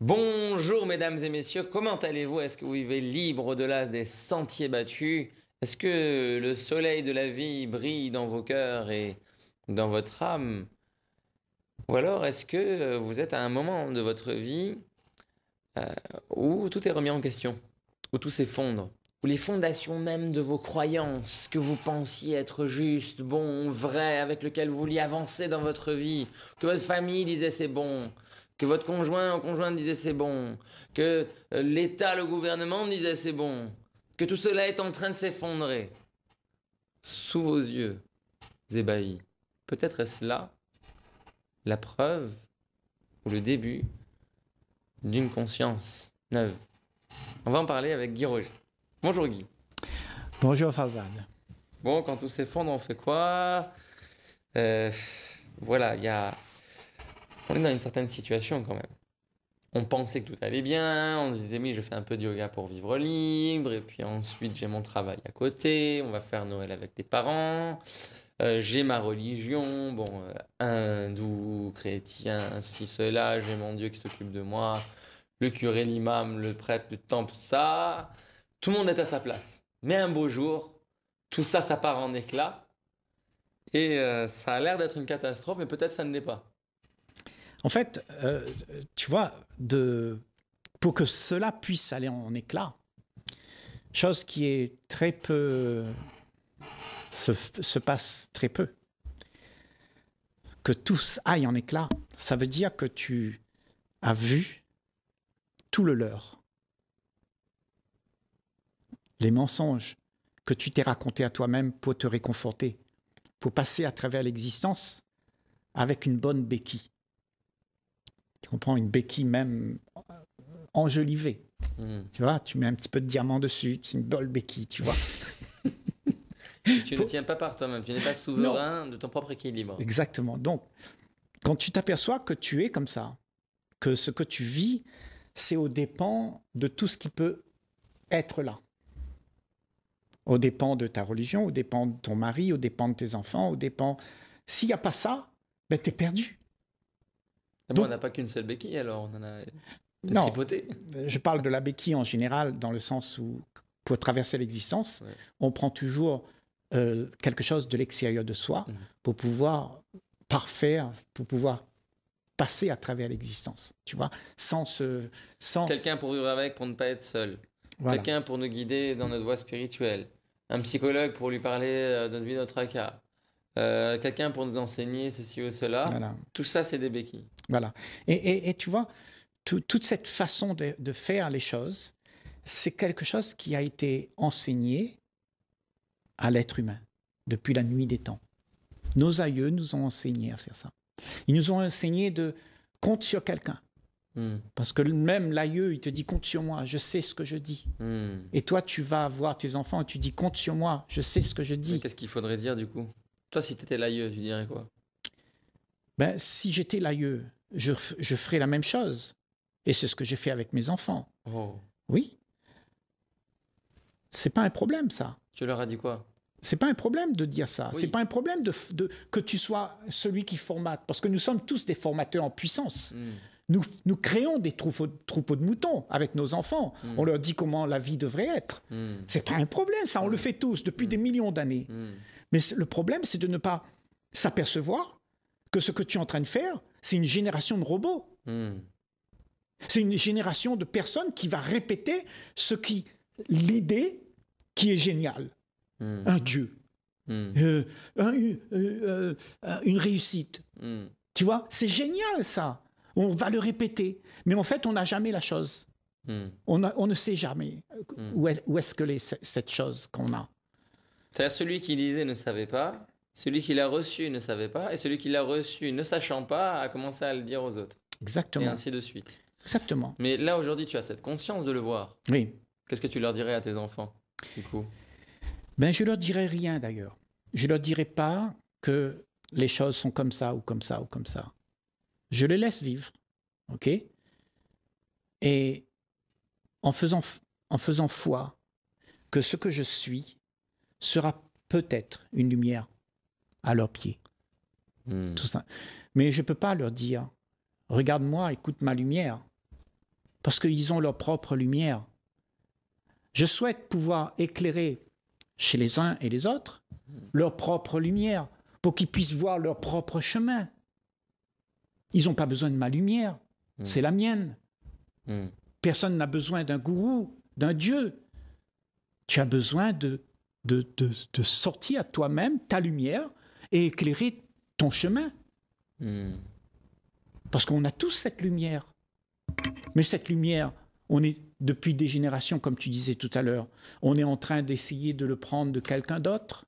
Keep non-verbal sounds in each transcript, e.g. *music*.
Bonjour mesdames et messieurs, comment allez-vous Est-ce que vous vivez libre au-delà des sentiers battus Est-ce que le soleil de la vie brille dans vos cœurs et dans votre âme Ou alors est-ce que vous êtes à un moment de votre vie euh, où tout est remis en question, où tout s'effondre ou les fondations même de vos croyances que vous pensiez être juste, bon, vrai, avec lequel vous vouliez avancer dans votre vie, que votre famille disait c'est bon, que votre conjoint ou conjointe disait c'est bon, que euh, l'État, le gouvernement disait c'est bon, que tout cela est en train de s'effondrer. Sous vos yeux, ébahis. Peut-être est-ce là la preuve ou le début d'une conscience neuve. On va en parler avec Guy Roger. Bonjour Guy. Bonjour Farzad. Bon, quand tout s'effondre, on fait quoi euh, Voilà, il y a... On est dans une certaine situation quand même. On pensait que tout allait bien, on se disait mais je fais un peu de yoga pour vivre libre, et puis ensuite j'ai mon travail à côté, on va faire Noël avec les parents, euh, j'ai ma religion, bon, un euh, hindou, chrétien, ainsi cela, j'ai mon Dieu qui s'occupe de moi, le curé, l'imam, le prêtre, le temple, ça. Tout le monde est à sa place. Mais un beau jour, tout ça, ça part en éclat. Et euh, ça a l'air d'être une catastrophe, mais peut-être ça ne l'est pas. En fait, euh, tu vois, de... pour que cela puisse aller en éclat, chose qui est très peu. se, se passe très peu. Que tous aillent en éclat, ça veut dire que tu as vu tout le leur les mensonges que tu t'es raconté à toi-même pour te réconforter, pour passer à travers l'existence avec une bonne béquille. Tu comprends Une béquille même euh, enjolivée. Hmm. Tu vois, tu mets un petit peu de diamant dessus, c'est une bonne béquille, tu vois. *laughs* tu ne tiens pas par toi-même, tu n'es pas souverain de ton propre équilibre. Exactement. Donc, quand tu t'aperçois que tu es comme ça, que ce que tu vis, c'est au dépens de tout ce qui peut être là. Au dépend de ta religion, au dépend de ton mari, au dépend de tes enfants, au dépend... S'il n'y a pas ça, ben es perdu. Ah, on n'a pas qu'une seule béquille alors, on en a une non, Je parle de la béquille en général, dans le sens où pour traverser l'existence, on prend toujours euh, quelque chose de l'extérieur de soi mhm. pour pouvoir parfaire, pour pouvoir passer à travers l'existence, tu vois, sans se... Sans... Quelqu'un pour vivre avec, pour ne pas être seul. Quelqu'un pour nous guider dans notre voie spirituelle un psychologue pour lui parler euh, de notre vie, notre cas euh, quelqu'un pour nous enseigner ceci ou cela. Tout ça, c'est des béquilles. Voilà. Et, tu vois, toute cette façon de, de faire les choses, c'est quelque chose qui a été enseigné à l'être humain depuis la nuit des temps. Nos aïeux nous ont enseigné à faire ça. Ils nous ont enseigné de compter sur quelqu'un. Hmm. Parce que même l'aïeux, il te dit compte sur moi, je sais ce que je dis. Hmm. Et toi, tu vas voir tes enfants et tu dis compte sur moi, je sais ce que je dis. Qu'est-ce qu'il faudrait dire du coup Toi, si tu étais l'aïeux, tu dirais quoi ben, Si j'étais l'aïeux, je, je ferais la même chose. Et c'est ce que j'ai fait avec mes enfants. Oh. Oui. C'est pas un problème, ça. Tu leur as dit quoi c'est pas un problème de dire ça. C'est pas un problème de, de, que tu sois celui qui formate, parce que nous sommes tous des formateurs en puissance. Hmm. Nous, créons des troupeaux, de moutons avec nos enfants. Mm. On leur dit comment la vie devrait être. Mm. C'est pas un problème, ça, on le fait tous depuis mm. des millions d'années. Mais le problème, c'est de ne pas s'apercevoir que ce que tu es en train de faire, c'est une génération de robots. C'est une génération de personnes qui va répéter ce qui l'idée qui est géniale, un dieu, euh, euh, euh, une réussite. Tu vois, c'est génial ça. On va le répéter, mais en fait, on n'a jamais la chose. Hmm. On, ne sait jamais hmm. où, est, ce que cette chose qu'on a. C'est-à-dire celui qui lisait ne savait pas, celui qui l'a reçu ne savait pas, et celui qui l'a reçu ne sachant pas a commencé à le dire aux autres. Exactement. Et ainsi de suite. Exactement. Mais là, aujourd'hui, tu as cette conscience de le voir. Oui. Qu'est-ce que tu leur dirais à tes enfants, du coup Ben, je leur dirais rien, d'ailleurs. Je leur dirais pas que les choses sont comme ça, ou comme ça, ou comme ça. Je les laisse vivre. OK Et en faisant, en faisant foi que ce que je suis sera peut-être une lumière à leurs pieds. Hmm. Tout ça. Mais je ne peux pas leur dire Regarde-moi, écoute ma lumière. Parce qu'ils ont leur propre lumière. Je souhaite pouvoir éclairer chez les uns et les autres hmm. leur propre lumière pour qu'ils puissent voir leur propre chemin. Ils n'ont pas besoin de ma lumière, hmm. c'est la mienne. Hmm. Personne n'a besoin d'un gourou, d'un dieu. Tu as besoin de, de, sortir à toi-même ta lumière et éclairer ton chemin. Hmm. Parce qu'on a tous cette lumière. Mais cette lumière, on est depuis des générations, comme tu disais tout à l'heure, on est en train d'essayer de le prendre de quelqu'un d'autre.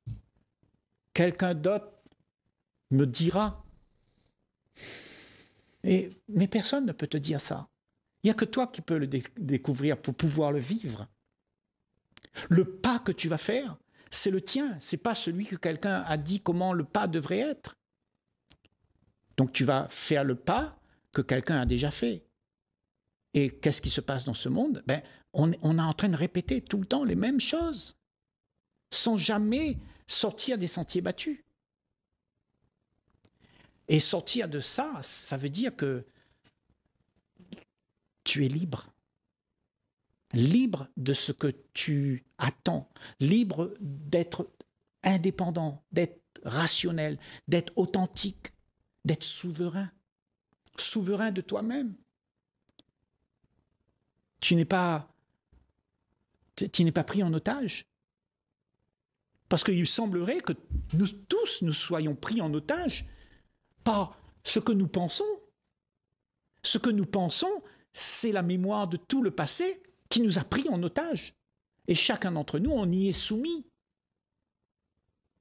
Quelqu'un d'autre me dira mais personne ne peut te dire ça. Il n'y a que toi qui peux le découvrir pour pouvoir le vivre. Le pas que tu vas faire, c'est le tien, c'est pas celui que quelqu'un a dit comment le pas devrait être. Donc tu vas faire le pas que quelqu'un a déjà fait. Et qu'est-ce qui se passe dans ce monde ben, on, on, est en train de répéter tout le temps les mêmes choses, sans jamais sortir des sentiers battus. Et sortir de ça, ça veut dire que tu es libre. Libre de ce que tu attends, libre d'être indépendant, d'être rationnel, d'être authentique, d'être souverain, souverain de toi-même. Tu n'es pas, tu n'es pas pris en otage. Parce qu'il semblerait que nous tous nous soyons pris en otage pas ce que nous pensons. Ce que nous pensons, c'est la mémoire de tout le passé qui nous a pris en otage. Et chacun d'entre nous, on y est soumis.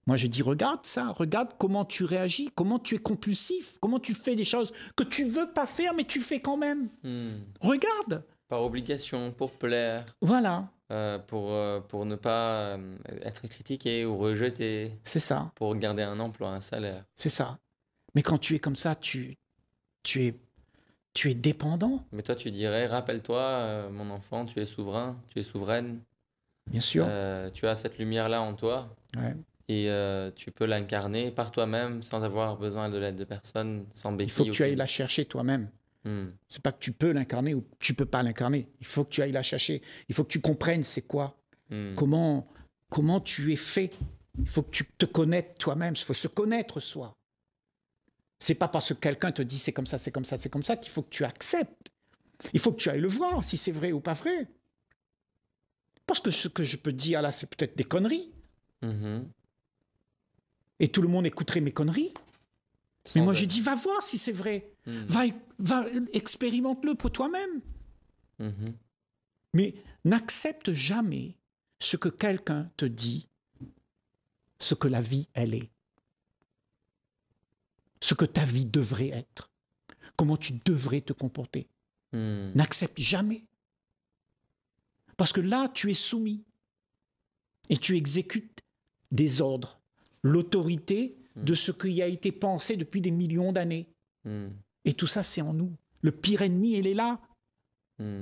Moi, je dis, regarde ça, regarde comment tu réagis, comment tu es compulsif, comment tu fais des choses que tu ne veux pas faire, mais tu fais quand même. Hmm. Regarde. Par obligation, pour plaire. Voilà. Euh, pour, euh, pour ne pas euh, être critiqué ou rejeté. C'est ça. Pour garder un emploi, un salaire. C'est ça. Mais quand tu es comme ça, tu, tu es tu es dépendant. Mais toi, tu dirais, rappelle-toi, euh, mon enfant, tu es souverain, tu es souveraine. Bien sûr. Euh, tu as cette lumière-là en toi. Ouais. Et euh, tu peux l'incarner par toi-même sans avoir besoin de l'aide de personne, sans béquille. Il faut que tu ailles la chercher toi-même. Hmm. C'est pas que tu peux l'incarner ou tu peux pas l'incarner. Il faut que tu ailles la chercher. Il faut que tu comprennes c'est quoi, hmm. comment, comment tu es fait. Il faut que tu te connaisses toi-même. Il faut se connaître soi. C'est pas parce que quelqu'un te dit c'est comme ça, c'est comme ça, c'est comme ça qu'il faut que tu acceptes. Il faut que tu ailles le voir si c'est vrai ou pas vrai. Parce que ce que je peux dire là, c'est peut-être des conneries. Mm-hmm. Et tout le monde écouterait mes conneries. Mais moi, j'ai dit, va voir si c'est vrai. Mm-hmm. Va, expérimente-le pour toi-même. Mm-hmm. Mais n'accepte jamais ce que quelqu'un te dit, ce que la vie, elle est ce que ta vie devrait être, comment tu devrais te comporter. Hmm. N'accepte jamais. Parce que là, tu es soumis et tu exécutes des ordres, l'autorité hmm. de ce qui a été pensé depuis des millions d'années. Hmm. Et tout ça, c'est en nous. Le pire ennemi, il est là.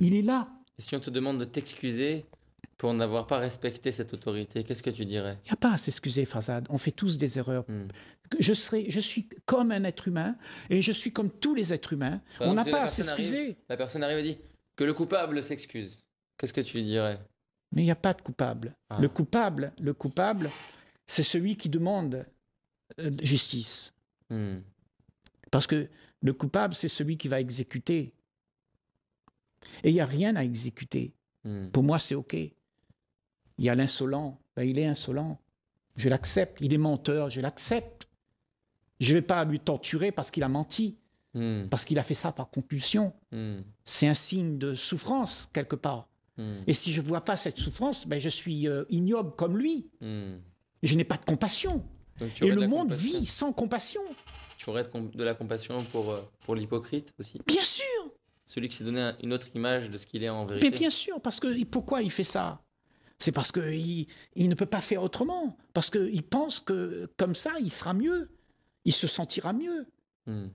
Il est là. Et si on te demande de t'excuser pour n'avoir pas respecté cette autorité, qu'est-ce que tu dirais Il n'y a pas à s'excuser, Fazad. On fait tous des erreurs. Je, serai, je suis comme un être humain et je suis comme tous les êtres humains. on n'a pas à s'excuser. La personne arrive et dit que le coupable s'excuse. Qu'est-ce que tu lui dirais Mais il n'y a pas de coupable. Ah. Le coupable, le coupable, c'est celui qui demande euh, justice. Hmm. Parce que le coupable, c'est celui qui va exécuter. Et il n'y a rien à exécuter. Hmm. Pour moi, c'est OK. Il y a l'insolent. Ben, il est insolent. Je l'accepte. Il est menteur. Je l'accepte. Je ne vais pas lui torturer parce qu'il a menti, hmm. parce qu'il a fait ça par compulsion. Hmm. C'est un signe de souffrance quelque part. Hmm. Et si je ne vois pas cette souffrance, ben je suis euh, ignoble comme lui. Je n'ai pas de compassion. Et le monde vit sans compassion. Tu aurais de, la compassion pour, euh, pour l'hypocrite aussi Bien sûr Celui qui s'est donné une autre image de ce qu'il est en vérité. Mais bien sûr, parce que pourquoi il fait ça c'est parce qu'il il ne peut pas faire autrement, parce qu'il pense que comme ça, il sera mieux il se sentira mieux. Hmm.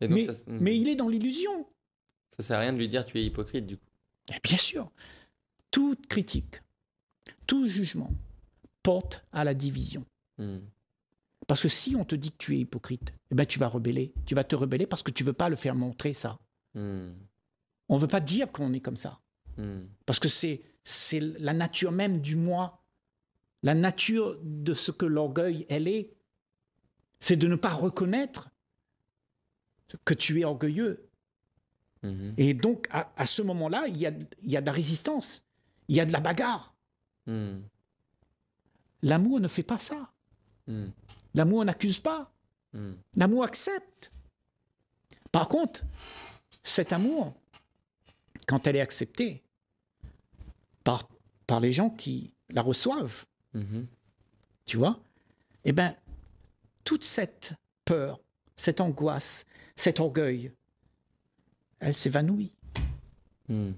Hmm. mais, il est dans l'illusion. Ça sert à rien de lui dire tu es hypocrite du coup. bien sûr, toute critique, tout jugement porte à la division. Hmm. Parce que si on te dit que tu es hypocrite, eh ben tu vas rebeller. Tu vas te rebeller parce que tu veux pas le faire montrer ça. On veut pas dire qu'on est comme ça. Parce que c'est c'est la nature même du moi, la nature de ce que l'orgueil elle est c'est de ne pas reconnaître que tu es orgueilleux. Mhm. Et donc, à, ce moment-là, il y a, de la résistance, il y a de la bagarre. Mhm. L'amour ne fait pas ça. Mhm. L'amour n'accuse pas. L'amour accepte. Par contre, cet amour, quand elle est acceptée par, par les gens qui la reçoivent, tu vois, eh bien, toute cette peur, cette angoisse, cet orgueil, elle s'évanouit. Hmm.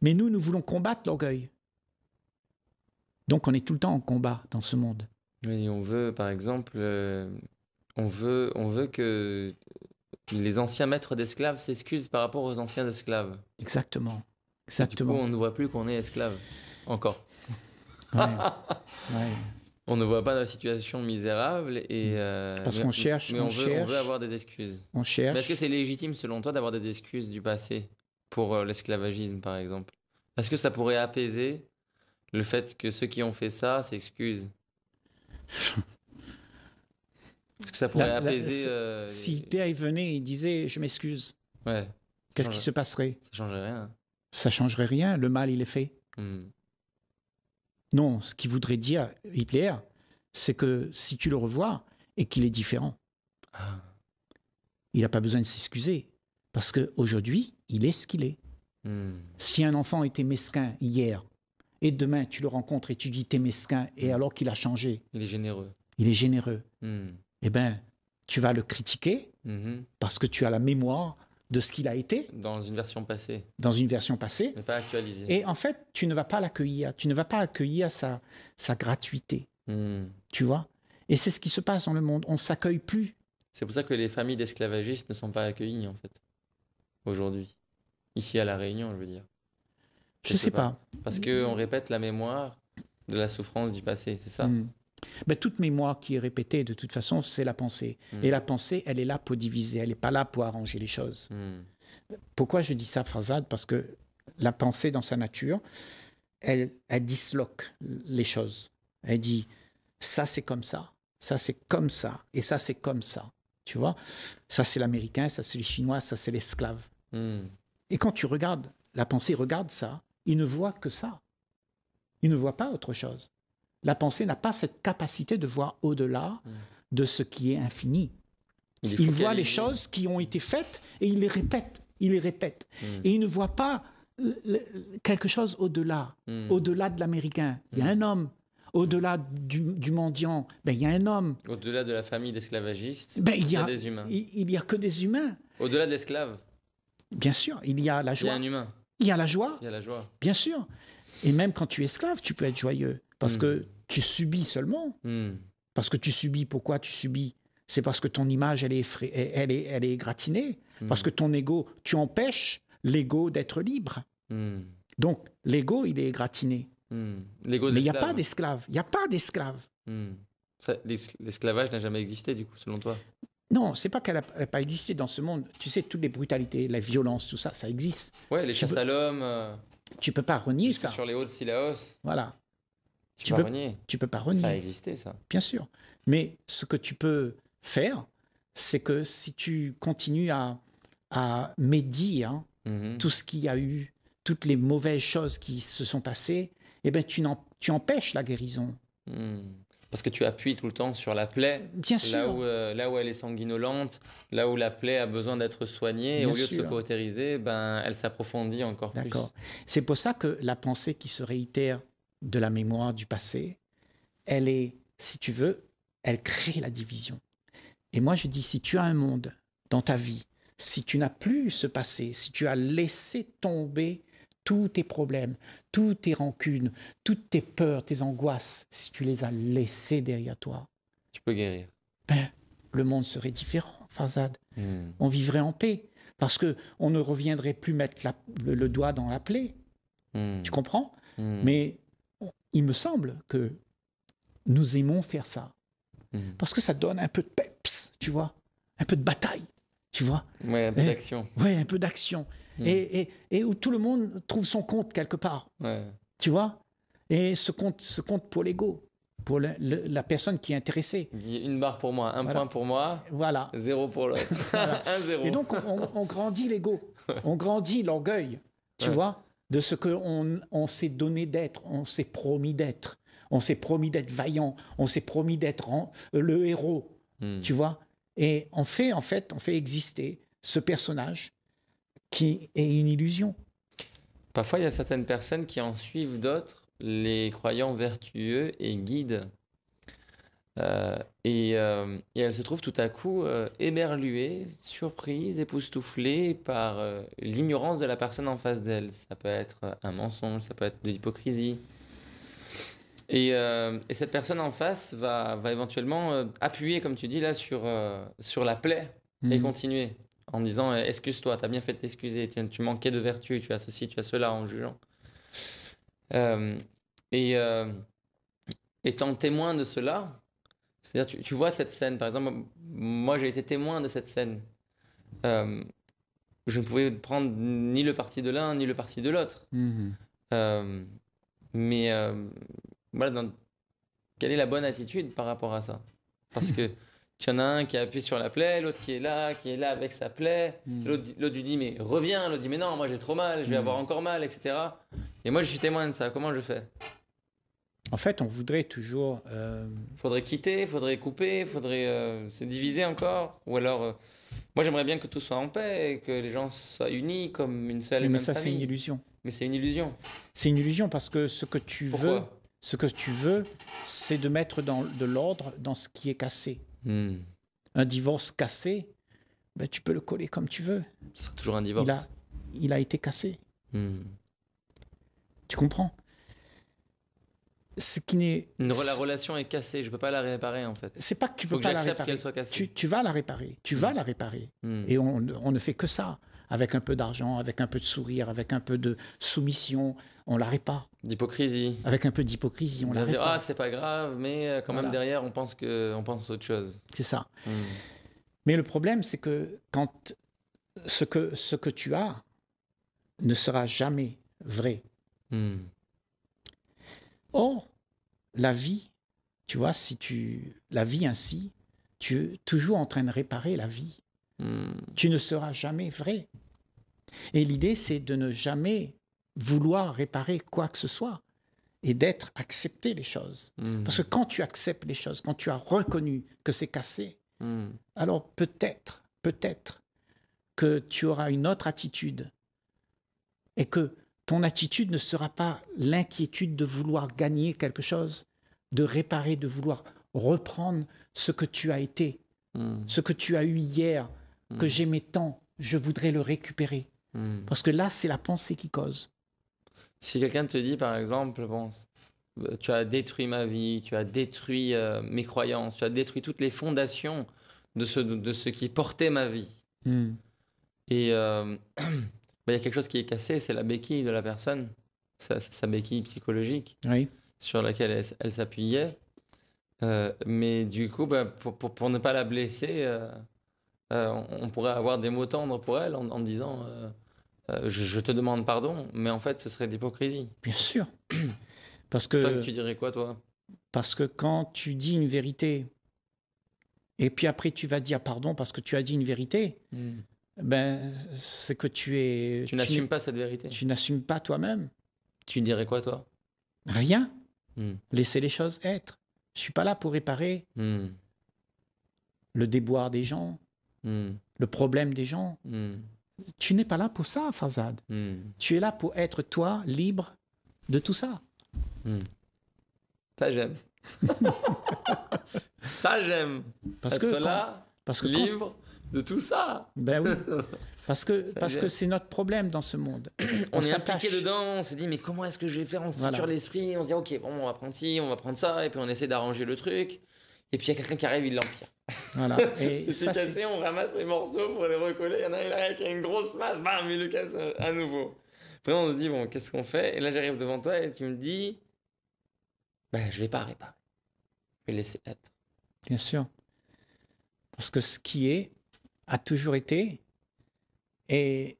Mais nous, nous voulons combattre l'orgueil. Donc on est tout le temps en combat dans ce monde. Oui, on veut, par exemple, euh, on, veut, on veut que les anciens maîtres d'esclaves s'excusent par rapport aux anciens esclaves. Exactement. Exactement. on ne voit plus qu'on est esclave. Encore. *laughs* On ne voit pas la situation misérable et mm. euh, parce qu'on cherche, mais on, veut, avoir des excuses. On cherche. Est-ce que c'est légitime selon toi d'avoir des excuses du passé pour euh, l'esclavagisme par exemple Est-ce que ça pourrait apaiser le fait que ceux qui ont fait ça s'excusent *laughs* Est-ce que ça pourrait apaiser Si euh, Théa venait et disait je m'excuse, ouais, qu'est-ce qui se passerait Ça changerait rien. Ça changerait rien. Le mal il est fait. Hmm. Non, ce qui voudrait dire Hitler, c'est que si tu le revois et qu'il est différent, ah. il n'a pas besoin de s'excuser. Parce qu'aujourd'hui, il est ce qu'il est. Hmm. Si un enfant était mesquin hier, et demain tu le rencontres et tu dis t'es mesquin, et hmm. alors qu'il a changé. Il est généreux. Il est généreux. Hmm. Eh bien, tu vas le critiquer parce que tu as la mémoire de ce qu'il a été. Dans une version passée. Dans une version passée. Mais pas actualisée. Et en fait, tu ne vas pas l'accueillir. Tu ne vas pas accueillir sa, sa gratuité. Hmm. Tu vois Et c'est ce qui se passe dans le monde. On ne s'accueille plus. C'est pour ça que les familles d'esclavagistes ne sont pas accueillies, en fait, aujourd'hui. Ici à La Réunion, je veux dire. Je, ne sais, pas. parce Parce qu'on répète la mémoire de la souffrance du passé, c'est ça hmm. Mais ben, toute mémoire qui est répétée, de toute façon, c'est la pensée. Hmm. Et la pensée, elle est là pour diviser, elle n'est pas là pour arranger les choses. Hmm. Pourquoi je dis ça, Farzad Parce que la pensée, dans sa nature, elle, elle disloque les choses. Elle dit, ça c'est comme ça, ça c'est comme ça, et ça c'est comme ça. Tu vois Ça c'est l'américain, ça c'est les chinois, ça c'est l'esclave. Hmm. Et quand tu regardes, la pensée regarde ça, il ne voit que ça. Il ne voit pas autre chose. La pensée n'a pas cette capacité de voir au-delà mm. de ce qui est infini. Il, voit les choses qui ont été faites et il les répète, il les répète. Mm. Et il ne voit pas euh, quelque chose au-delà, mm. au-delà de l'Américain. Il y a un homme. Au-delà du, mendiant, ben, il y a un homme. Au-delà de la famille d'esclavagistes, ben, il y a, des humains. Il n'y a que des humains. Au-delà de l'esclave. Bien sûr, il y a la joie. Il y a un humain. Il y a la joie. Il y a la joie. Bien sûr. Et même quand tu es esclave, tu peux être joyeux. Parce hmm. que tu subis seulement. Hmm. Parce que tu subis, pourquoi tu subis C'est parce que ton image, elle est, égratinée. elle est, elle est gratinée. Hmm. Parce que ton ego, tu empêches l'ego d'être libre. Donc, l'ego, il est gratiné. Mais il n'y a pas d'esclave. Il n'y a pas d'esclave. L'esclavage n'a jamais existé, du coup, selon toi non, c'est pas qu'elle n'a pas existé dans ce monde. Tu sais, toutes les brutalités, la violence, tout ça, ça existe. Ouais, les chasses à l'homme. Euh, tu peux pas renier ça. Sur les hauts de Voilà. Tu, ne peux, tu peux pas renier. Ça a existé, ça. Bien sûr. Mais ce que tu peux faire, c'est que si tu continues à, à médire hein, mhm. tout ce qu'il y a eu, toutes les mauvaises choses qui se sont passées, eh ben tu, tu empêches la guérison. Hmm. Parce que tu appuies tout le temps sur la plaie, Bien là, Où, euh, là où elle est sanguinolente, là où la plaie a besoin d'être soignée, et au lieu de se cautériser, ben, elle s'approfondit encore plus. D'accord. C'est pour ça que la pensée qui se réitère de la mémoire du passé, elle est, si tu veux, elle crée la division. Et moi, je dis, si tu as un monde dans ta vie, si tu n'as plus ce passé, si tu as laissé tomber tous tes problèmes, toutes tes rancunes, toutes tes peurs, tes angoisses, si tu les as laissés derrière toi, tu peux guérir. Ben, le monde serait différent, Farzad. Hmm. On vivrait en paix parce que on ne reviendrait plus mettre le, doigt dans la plaie. Hmm. Tu comprends hmm. Mais il me semble que nous aimons faire ça. Mhm. Parce que ça donne un peu de peps, tu vois, un peu de bataille, tu vois. Ouais, un peu d'action. Ouais, un peu d'action. Mhm. Et, où tout le monde trouve son compte quelque part, tu vois. Et ce compte, compte pour l'ego, pour la personne qui est intéressée. Une barre pour moi, un point pour moi, voilà. zéro pour l'autre. *laughs* *laughs* un zéro. Et donc, on, grandit l'ego, on grandit l'orgueil, tu vois de ce qu'on on, s'est donné d'être, on s'est promis d'être. On s'est promis d'être vaillant, on s'est promis d'être euh, le héros, hmm. tu vois. Et on fait, en fait, on fait exister ce personnage qui est une illusion. Parfois, il y a certaines personnes qui en suivent d'autres, les croyants vertueux, et guident euh, et, euh, et, elle se trouve tout à coup euh, émerluée, surprise, époustouflée par l'ignorance de la personne en face d'elle. Ça peut être un mensonge, ça peut être de l'hypocrisie. Et, et, cette personne en face va, va éventuellement appuyer, comme tu dis là, sur, sur la plaie et mhm. continuer en disant Excuse-toi, t'as bien fait t'excuser, tu, tu manquais de vertu, tu as ceci, tu as cela en jugeant. et étant témoin de cela, c'est-à-dire, tu, vois cette scène, par exemple, moi j'ai été témoin de cette scène. Euh, je ne pouvais prendre ni le parti de l'un, ni le parti de l'autre. Mhm. Euh, mais euh, voilà, quelle est la bonne attitude par rapport à ça Parce que *laughs* tu en as un qui appuie sur la plaie, l'autre qui est là, qui est là avec sa plaie, mhm. l'autre lui dit mais reviens, l'autre dit mais non, moi j'ai trop mal, je vais mhm. avoir encore mal, etc. Et moi je suis témoin de ça, comment je fais en fait, on voudrait toujours. Euh... Faudrait quitter, faudrait couper, faudrait euh, se diviser encore. Ou alors, euh, moi j'aimerais bien que tout soit en paix que les gens soient unis comme une seule et mais mais ça, c'est une illusion. Mais c'est une illusion. C'est une illusion parce que ce que tu veux, ce que tu veux, c'est de mettre de l'ordre dans ce qui est cassé. Hmm. Un divorce cassé, ben, tu peux le coller comme tu veux. C'est toujours un divorce. Il a, été cassé. Hmm. Tu comprends la relation est cassée je peux pas la réparer en fait c'est pas que tu veux Faut pas la réparer soit cassée. Tu, vas la réparer tu vas hmm. la réparer hmm. et on, ne fait que ça avec un peu d'argent avec un peu de sourire avec un peu de soumission on la répare d'hypocrisie avec un peu d'hypocrisie on la répare ah c'est pas grave mais euh, quand même derrière on pense que pense autre chose c'est ça hmm. mais le problème c'est que quand ce que ce que tu as ne sera jamais vrai Or, la vie, tu vois, si tu la vis ainsi, tu es toujours en train de réparer la vie. Hmm. Tu ne seras jamais vrai. Et l'idée, c'est de ne jamais vouloir réparer quoi que ce soit et d'être accepté les choses. Hmm. Parce que quand tu acceptes les choses, quand tu as reconnu que c'est cassé, hmm. alors peut-être, peut-être que tu auras une autre attitude et que ton attitude ne sera pas l'inquiétude de vouloir gagner quelque chose, de réparer, de vouloir reprendre ce que tu as été, hmm. ce que tu as eu hier, que hmm. j'aimais tant, je voudrais le récupérer. Hmm. Parce que là, c'est la pensée qui cause. Si quelqu'un te dit, par exemple, bon, euh, tu as détruit ma vie, tu as détruit euh, mes croyances, tu as détruit toutes les fondations de ce, de ce qui portait ma vie. Et euh, *clears throat* Bah, il y a quelque chose qui est cassé, c'est la béquille de la personne, sa, béquille psychologique sur laquelle elle, s'appuyait. Euh, mais du coup, bah, pour, ne pas la blesser, euh, euh, on pourrait avoir des mots tendres pour elle en, disant je, te demande pardon, mais en fait, ce serait de l'hypocrisie. Bien sûr. *clears throat* Parce que. Toi, tu dirais quoi, toi Parce que quand tu dis une vérité, et puis après, tu vas dire pardon parce que tu as dit une vérité. Hmm ben, c'est que tu es. Tu, n'assumes pas cette vérité. Tu n'assumes pas toi-même. Tu dirais quoi, toi Rien. Hmm. Laisser les choses être. Je suis pas là pour réparer hmm. le déboire des gens, hmm. le problème des gens. Tu n'es pas là pour ça, Fazad. Tu es là pour être toi, libre de tout ça. Ça, j'aime. *laughs* ça, j'aime. Parce être que là, parce que libre de tout ça. Ben oui. *laughs* Parce que parce que c'est notre problème dans ce monde. on, est impliqué dedans, on s'est dit mais comment est-ce que je vais faire On structure l'esprit, on se dit ok bon on va prendre ci, on va prendre ça et puis on essaie d'arranger le truc. Et puis il y a quelqu'un qui arrive, il l'empire. Voilà. *laughs* Et c'est cassé, on ramasse les morceaux pour les recoller. Il y en a, il avec une grosse masse, bam, il le casse euh, à nouveau. Après on se dit bon qu'est-ce qu'on fait Et là j'arrive devant toi et tu me dis ben je vais pas réparer, je vais laisser être. Bien sûr. Parce que ce qui est, a toujours été et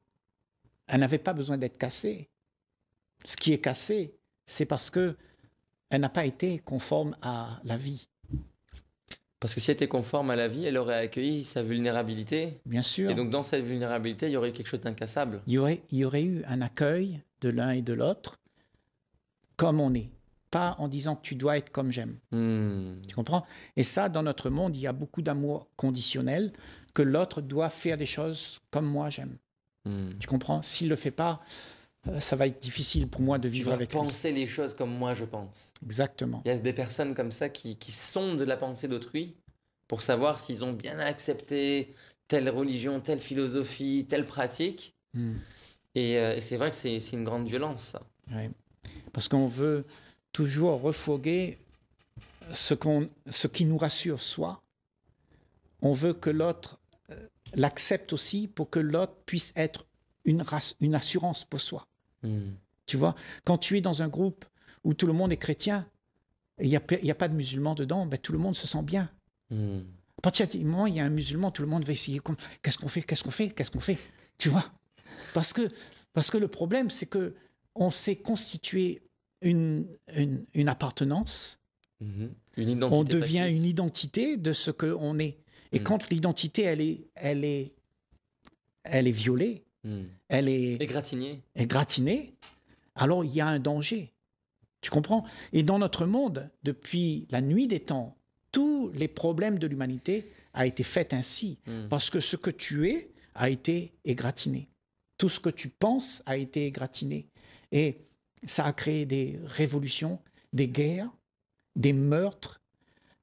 elle n'avait pas besoin d'être cassée. Ce qui est cassé, c'est parce que elle n'a pas été conforme à la vie. Parce que si elle était conforme à la vie, elle aurait accueilli sa vulnérabilité. Bien sûr. Et donc dans cette vulnérabilité, il y aurait eu quelque chose d'incassable. Il y aurait, il y aurait eu un accueil de l'un et de l'autre comme on est, pas en disant que tu dois être comme j'aime. Hmm. Tu comprends Et ça, dans notre monde, il y a beaucoup d'amour conditionnel que l'autre doit faire des choses comme moi j'aime. Hmm. Tu comprends S'il ne le fait pas, euh, ça va être difficile pour moi de vivre avec penser lui. Penser les choses comme moi je pense. Exactement. Il y a des personnes comme ça qui, qui sondent la pensée d'autrui pour savoir s'ils ont bien accepté telle religion, telle philosophie, telle pratique. Hmm. Euh, et, c'est vrai que c'est une grande violence, ça. Parce qu'on veut toujours refoguer ce, qu'on ce qui nous rassure soi. On veut que l'autre euh, l'accepte aussi pour que l'autre puisse être une, une assurance pour soi. Hmm. Tu vois, quand tu es dans un groupe où tout le monde est chrétien, il n'y a, y a, pas de musulmans dedans, ben, tout le monde se sent bien. Hmm. À partir du moment où il y a un musulman, tout le monde va essayer qu'est-ce qu'on fait, qu'est-ce qu'on fait, qu'est-ce qu'on fait, tu vois. Parce que, parce que le problème, c'est que on s'est constitué une, une, appartenance, mm-hmm. on devient une identité de ce qu'on est. Et mm. quand l'identité, elle est, elle est, elle est violée, mm. elle est égratignée. alors il y a un danger. Tu comprends Et dans notre monde, depuis la nuit des temps, tous les problèmes de l'humanité a été faits ainsi, mm. parce que ce que tu es a été égratigné. Tout ce que tu penses a été égratigné. Et ça a créé des révolutions, des guerres, des meurtres,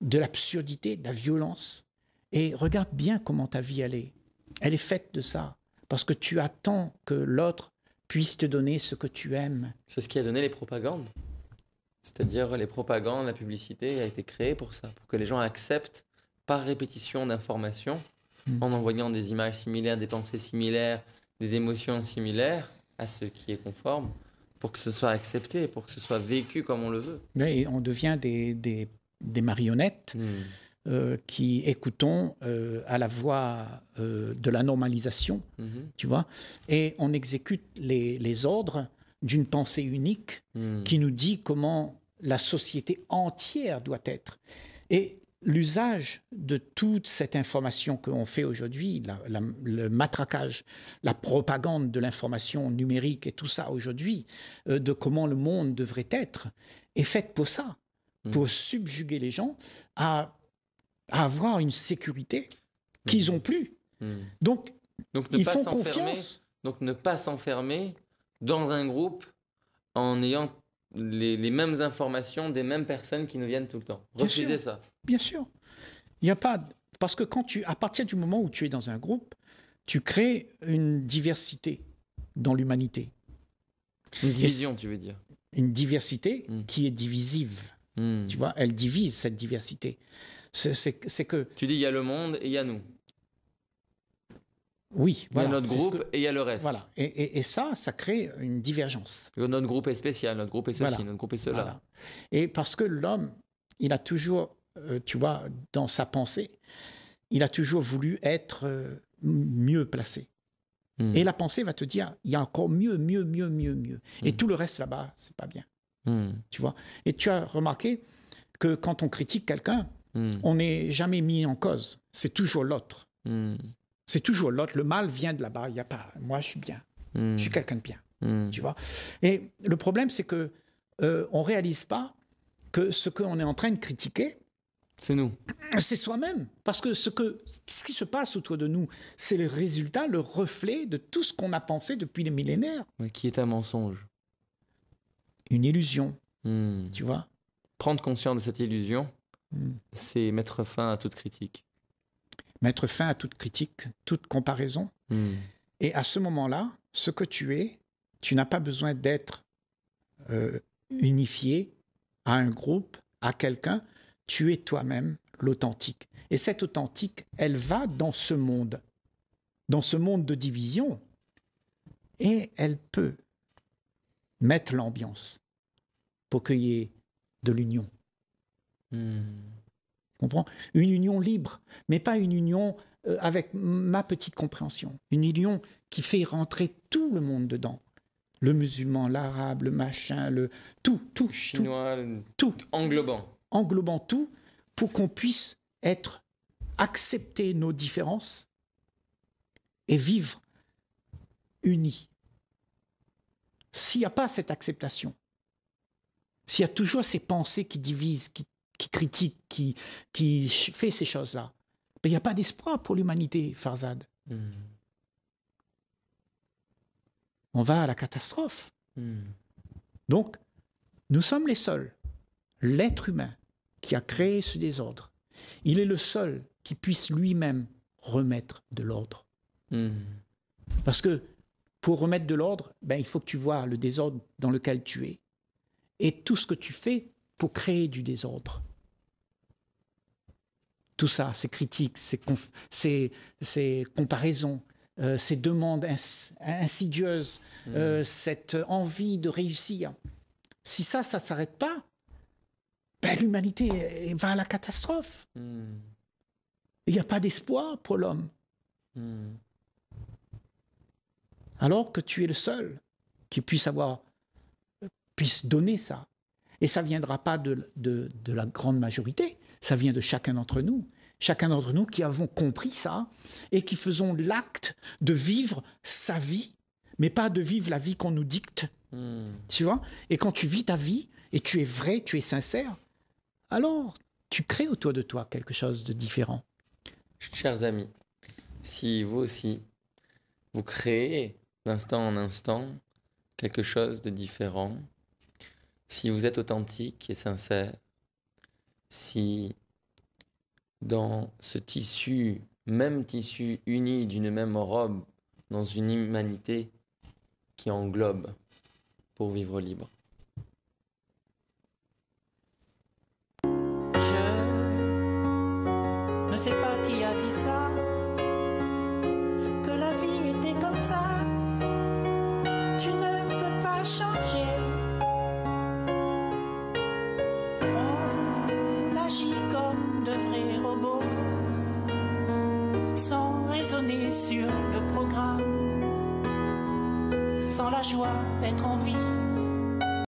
de l'absurdité, de la violence. Et regarde bien comment ta vie elle est. Elle est faite de ça. Parce que tu attends que l'autre puisse te donner ce que tu aimes. C'est ce qui a donné les propagandes. C'est-à-dire les propagandes, la publicité a été créée pour ça, pour que les gens acceptent par répétition d'informations, hmm. en envoyant des images similaires, des pensées similaires, des émotions similaires à ce qui est conforme, pour que ce soit accepté, pour que ce soit vécu comme on le veut. Et on devient des, marionnettes. Hmm. Euh, qui écoutons euh, à la voix euh, de la normalisation, mhm. tu vois, et on exécute les, ordres d'une pensée unique mhm. qui nous dit comment la société entière doit être. Et l'usage de toute cette information qu'on fait aujourd'hui, le matraquage, la propagande de l'information numérique et tout ça aujourd'hui, de comment le monde devrait être, est fait pour ça, mhm. pour subjuguer les gens à avoir une sécurité mm-hmm. qu'ils n'ont plus. Mm-hmm. Donc, donc ils font confiance. Donc ne pas s'enfermer dans un groupe en ayant les, mêmes informations des mêmes personnes qui nous viennent tout le temps. Refusez ça. Bien sûr. Il n'y a pas parce que quand tu à partir du moment où tu es dans un groupe, tu crées une diversité dans l'humanité. Une division, tu veux dire. Une diversité mm. qui est divisive. Mm. Tu vois, elle divise cette diversité. C'est que. Tu dis il y a le monde et il y a nous. Oui, Il y a notre groupe et il y a le reste. Voilà. Et, ça, ça crée une divergence. Notre groupe est spécial, notre groupe est ceci, notre groupe est cela. Et parce que l'homme, il a toujours, euh, tu vois, dans sa pensée, il a toujours voulu être euh, mieux placé. Hmm. Et la pensée va te dire, il y a encore mieux, mieux, mieux, mieux, mieux. Et hmm. tout le reste là-bas, c'est pas bien. Hmm. Tu vois. Et tu as remarqué que quand on critique quelqu'un, Hmm. On n'est jamais mis en cause. C'est toujours l'autre. Hmm. C'est toujours l'autre. Le mal vient de là-bas. Il y a pas. Moi, je suis bien. Je suis hmm. quelqu'un de bien. Tu vois. Et le problème, c'est que euh, on réalise pas que ce qu'on est en train de critiquer, c'est nous. C'est soi-même. Parce que ce, que ce qui se passe autour de nous, c'est le résultat, le reflet de tout ce qu'on a pensé depuis les millénaires. qui est un mensonge. Une illusion. Tu vois Prendre conscience de cette illusion Mm. C'est mettre fin à toute critique. Mettre fin à toute critique, toute comparaison. Mm. Et à ce moment-là, ce que tu es, tu n'as pas besoin d'être euh, unifié à un groupe, à quelqu'un. Tu es toi-même l'authentique. Et cette authentique, elle va dans ce monde, dans ce monde de division, et elle peut mettre l'ambiance pour qu'il y ait de l'union. Une union libre, mais pas une union euh, avec ma petite compréhension. Une union qui fait rentrer tout le monde dedans. Le musulman, l'arabe, le machin, le tout, tout, chinois, tout, englobant, englobant tout, pour qu'on puisse être accepter nos différences et vivre unis. S'il n'y a pas cette acceptation, s'il y a toujours ces pensées qui divisent, qui qui critique, qui, qui fait ces choses-là. Mais il n'y a pas d'espoir pour l'humanité, Farzad. Hmm. On va à la catastrophe. Hmm. Donc, nous sommes les seuls, l'être humain qui a créé ce désordre, il est le seul qui puisse lui-même remettre de l'ordre. Hmm. Parce que pour remettre de l'ordre, ben, il faut que tu vois le désordre dans lequel tu es et tout ce que tu fais pour créer du désordre tout ça, ces critiques, ces, comparaisons, euh, ces demandes insidieuses, mm. euh, cette envie de réussir, si ça, ça ne s'arrête pas, ben, l'humanité va à la catastrophe. Mm. Il n'y a pas d'espoir pour l'homme. Mm. Alors que tu es le seul qui puisse avoir, euh, puisse donner ça. Et ça ne viendra pas de la grande majorité, ça vient de chacun d'entre nous. Chacun d'entre nous qui avons compris ça et qui faisons l'acte de vivre sa vie, mais pas de vivre la vie qu'on nous dicte. Hmm. Tu vois Et quand tu vis ta vie et tu es vrai, tu es sincère, alors tu crées autour de toi quelque chose de différent. Chers amis, si vous aussi, vous créez d'instant en instant quelque chose de différent, si vous êtes authentique et sincère, si dans ce tissu, même tissu uni d'une même robe, dans une humanité qui englobe pour vivre libre. joie d'être en vie.